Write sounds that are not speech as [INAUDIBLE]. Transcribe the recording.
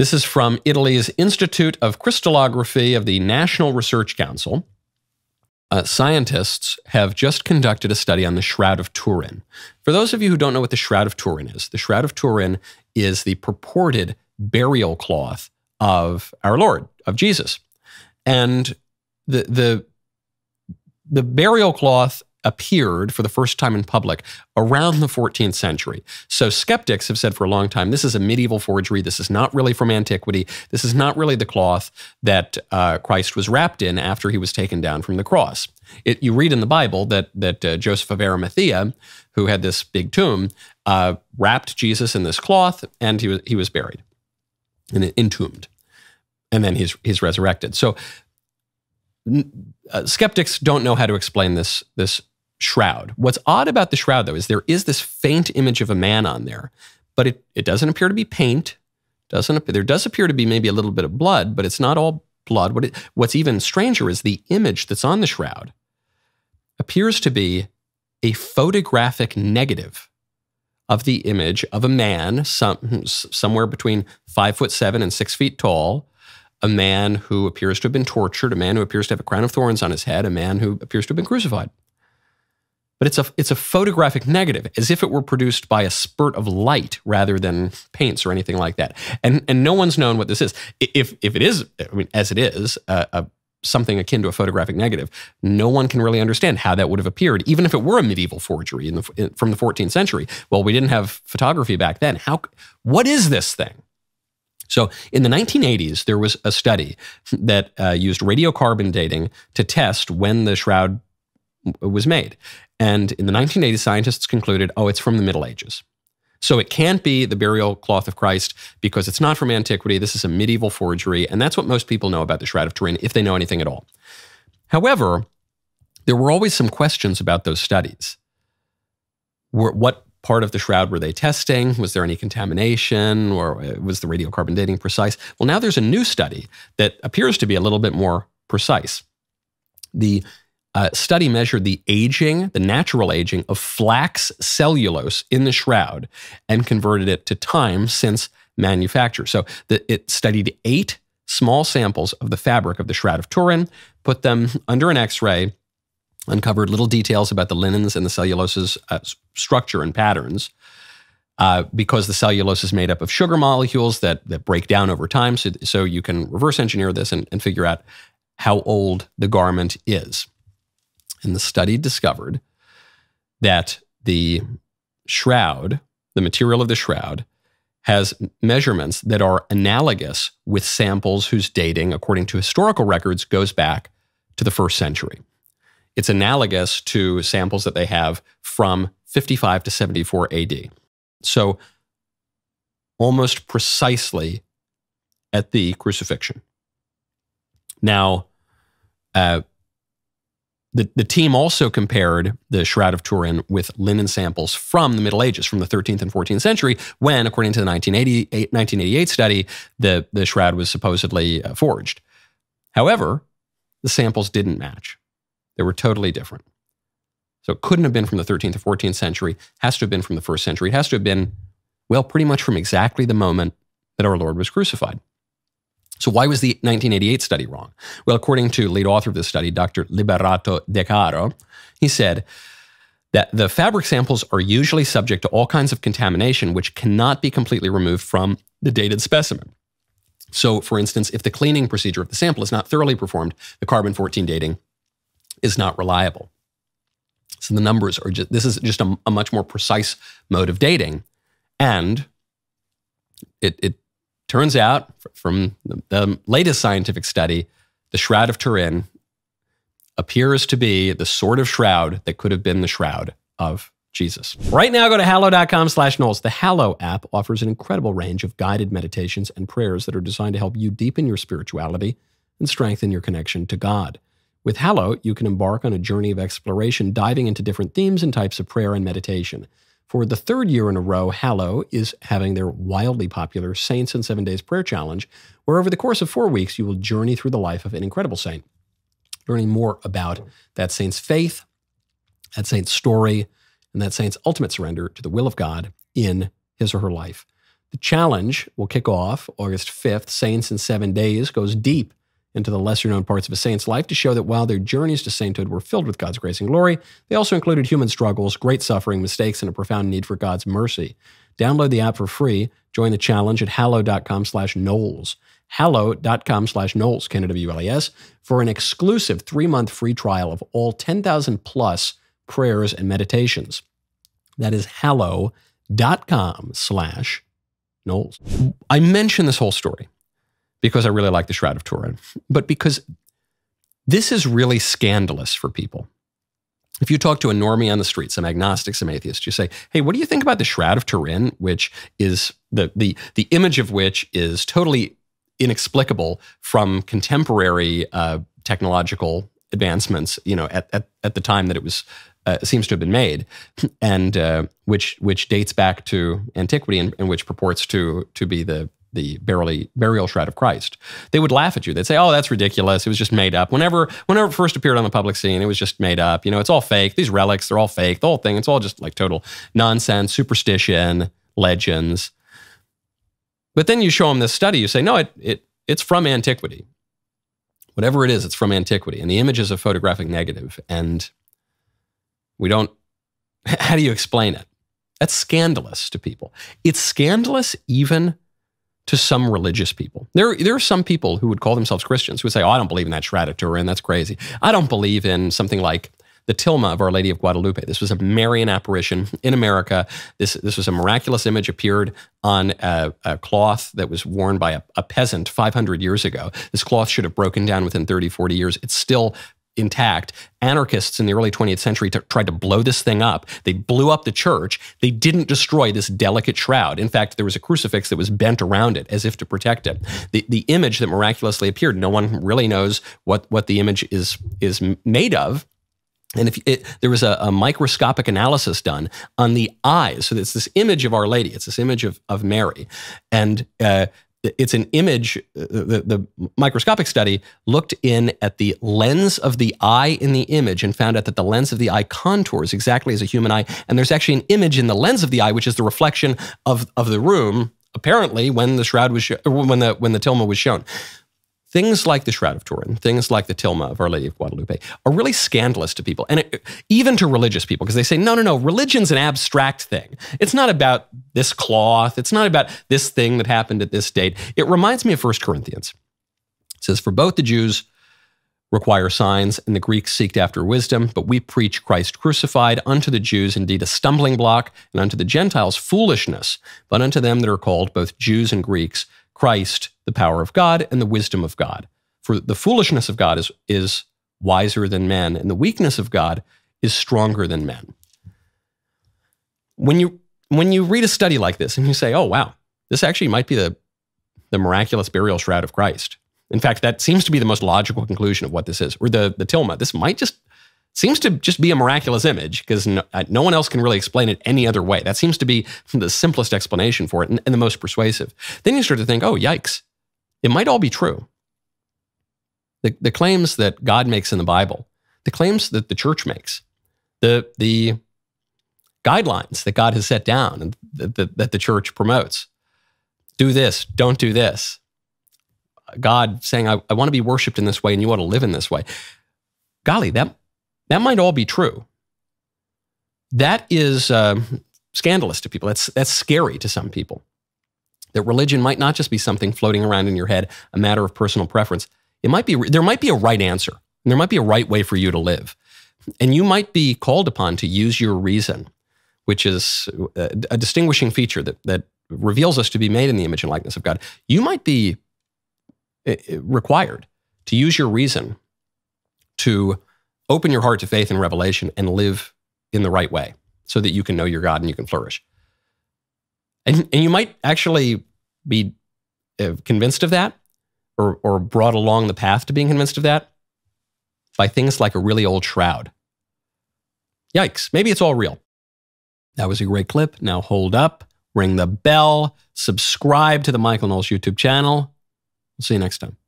This is from Italy's Institute of Crystallography of the National Research Council. Uh, scientists have just conducted a study on the Shroud of Turin. For those of you who don't know what the Shroud of Turin is, the Shroud of Turin is the purported burial cloth of our Lord, of Jesus. And the, the, the burial cloth appeared for the first time in public around the 14th century. So skeptics have said for a long time this is a medieval forgery. This is not really from antiquity. This is not really the cloth that uh, Christ was wrapped in after he was taken down from the cross. It, you read in the Bible that that uh, Joseph of Arimathea, who had this big tomb, uh, wrapped Jesus in this cloth, and he was he was buried and entombed, and then he's he's resurrected. So. Uh, skeptics don't know how to explain this this shroud. What's odd about the shroud, though, is there is this faint image of a man on there, but it, it doesn't appear to be paint. Doesn't there does appear to be maybe a little bit of blood, but it's not all blood. What it, what's even stranger is the image that's on the shroud appears to be a photographic negative of the image of a man, some, somewhere between five foot seven and six feet tall, a man who appears to have been tortured, a man who appears to have a crown of thorns on his head, a man who appears to have been crucified but it's a it's a photographic negative as if it were produced by a spurt of light rather than paints or anything like that and and no one's known what this is if if it is i mean as it is a, something akin to a photographic negative no one can really understand how that would have appeared even if it were a medieval forgery in the, in, from the 14th century well we didn't have photography back then how what is this thing so in the 1980s there was a study that uh, used radiocarbon dating to test when the shroud was made. And in the 1980s, scientists concluded, oh, it's from the Middle Ages. So it can't be the burial cloth of Christ because it's not from antiquity. This is a medieval forgery. And that's what most people know about the Shroud of Turin, if they know anything at all. However, there were always some questions about those studies. what part of the shroud were they testing? Was there any contamination or uh, was the radiocarbon dating precise? Well, now there's a new study that appears to be a little bit more precise. The a study measured the aging, the natural aging of flax cellulose in the shroud and converted it to time since manufacture. So the, it studied eight small samples of the fabric of the Shroud of Turin, put them under an x ray, uncovered little details about the linens and the cellulose's uh, structure and patterns. Uh, because the cellulose is made up of sugar molecules that, that break down over time. So, so you can reverse engineer this and, and figure out how old the garment is. And the study discovered that the shroud, the material of the shroud, has measurements that are analogous with samples whose dating, according to historical records, goes back to the first century. It's analogous to samples that they have from 55 to 74 AD. So, almost precisely at the crucifixion. Now, uh, the, the team also compared the Shroud of Turin with linen samples from the Middle Ages, from the 13th and 14th century, when, according to the 1988, study, the, the shroud was supposedly uh, forged. However, the samples didn't match. They were totally different. So it couldn't have been from the 13th or 14th century, it has to have been from the first century. It has to have been, well, pretty much from exactly the moment that our Lord was crucified. So why was the 1988 study wrong? Well, according to lead author of this study, Dr. Liberato De Caro, he said that the fabric samples are usually subject to all kinds of contamination which cannot be completely removed from the dated specimen. So, for instance, if the cleaning procedure of the sample is not thoroughly performed, the carbon 14 dating is not reliable. So the numbers are just, this is just a, a much more precise mode of dating. And it, it Turns out, from the latest scientific study, the Shroud of Turin appears to be the sort of shroud that could have been the shroud of Jesus. Right now, go to hallow.com slash Knowles. The Hallow app offers an incredible range of guided meditations and prayers that are designed to help you deepen your spirituality and strengthen your connection to God. With Hallow, you can embark on a journey of exploration, diving into different themes and types of prayer and meditation. For the third year in a row, Hallow is having their wildly popular Saints in Seven Days Prayer Challenge, where over the course of four weeks, you will journey through the life of an incredible saint, learning more about that saint's faith, that saint's story, and that saint's ultimate surrender to the will of God in his or her life. The challenge will kick off August 5th. Saints in Seven Days goes deep into the lesser known parts of a saint's life to show that while their journeys to sainthood were filled with God's grace and glory, they also included human struggles, great suffering, mistakes, and a profound need for God's mercy. Download the app for free. Join the challenge at hallow.com slash Knowles. Hallow.com slash Knowles, K-N-O-W-L-E-S, for an exclusive three-month free trial of all 10,000 plus prayers and meditations. That is hallow.com slash Knowles. I mention this whole story because I really like the Shroud of Turin, but because this is really scandalous for people. If you talk to a normie on the street, some agnostic, some atheist, you say, "Hey, what do you think about the Shroud of Turin, which is the the the image of which is totally inexplicable from contemporary uh, technological advancements? You know, at at, at the time that it was." Uh, seems to have been made, and uh, which which dates back to antiquity, and, and which purports to to be the the barely, burial shroud of Christ. They would laugh at you. They'd say, "Oh, that's ridiculous. It was just made up." Whenever, whenever it first appeared on the public scene, it was just made up. You know, it's all fake. These relics, they're all fake. The whole thing, it's all just like total nonsense, superstition, legends. But then you show them this study. You say, "No, it it it's from antiquity. Whatever it is, it's from antiquity." And the image is a photographic negative, and we don't. [LAUGHS] How do you explain it? That's scandalous to people. It's scandalous even to some religious people. There, there are some people who would call themselves Christians who would say, Oh, I don't believe in that Shraddha That's crazy. I don't believe in something like the Tilma of Our Lady of Guadalupe. This was a Marian apparition in America. This, this was a miraculous image appeared on a, a cloth that was worn by a, a, peasant 500 years ago. This cloth should have broken down within 30, 40 years. It's still intact. Anarchists in the early 20th century tried to blow this thing up. They blew up the church. They didn't destroy this delicate shroud. In fact, there was a crucifix that was bent around it as if to protect it. The, the image that miraculously appeared, no one really knows what, what the image is, is made of. And if it, there was a, a, microscopic analysis done on the eyes, so it's this image of Our Lady, it's this image of, of Mary, and uh, it's an image. Uh, uh, the, the, microscopic study looked in at the lens of the eye in the image and found out that the lens of the eye contours exactly as a human eye. And there's actually an image in the lens of the eye, which is the reflection of, of the room, apparently, when the shroud was, uh, when the, when the tilma was shown. Things like the Shroud of Turin, things like the Tilma of Our Lady of Guadalupe are really scandalous to people, and it, even to religious people, because they say, no, no, no, religion's an abstract thing. It's not about this cloth. It's not about this thing that happened at this date. It reminds me of 1 Corinthians. It says, For both the Jews require signs, and the Greeks seek after wisdom, but we preach Christ crucified, unto the Jews indeed a stumbling block, and unto the Gentiles foolishness, but unto them that are called both Jews and Greeks, Christ, the power of God, and the wisdom of God. For the foolishness of God is, is wiser than men, and the weakness of God is stronger than men. When you when you read a study like this and you say, oh, wow, this actually might be the, the miraculous burial shroud of Christ. In fact, that seems to be the most logical conclusion of what this is, or the, the tilma. This might just, seems to just be a miraculous image because no, uh, no, one else can really explain it any other way. That seems to be the simplest explanation for it and, and the most persuasive. Then you start to think, oh, yikes, it might all be true. The, the claims that God makes in the Bible, the claims that the church makes, the, the guidelines that God has set down and that, that the church promotes. Do this, don't do this. God saying, I, I want to be worshiped in this way and you want to live in this way. Golly, that, that might all be true. That is um, scandalous to people. That's, that's scary to some people. That religion might not just be something floating around in your head, a matter of personal preference. It might be, there might be a right answer. And there might be a right way for you to live. And you might be called upon to use your reason which is uh, a, distinguishing feature that, that reveals us to be made in the image and likeness of God, you might be eh, eh, required to use your reason to open your heart to faith and revelation and live in the right way so that you can know your God and you can flourish. And, and you might actually be eh, convinced of that or, or brought along the path to being convinced of that by things like a really old shroud. Yikes, maybe it's all real. That was a great clip. Now hold up, ring the bell, subscribe to the Michael Knowles YouTube channel. We'll see you next time.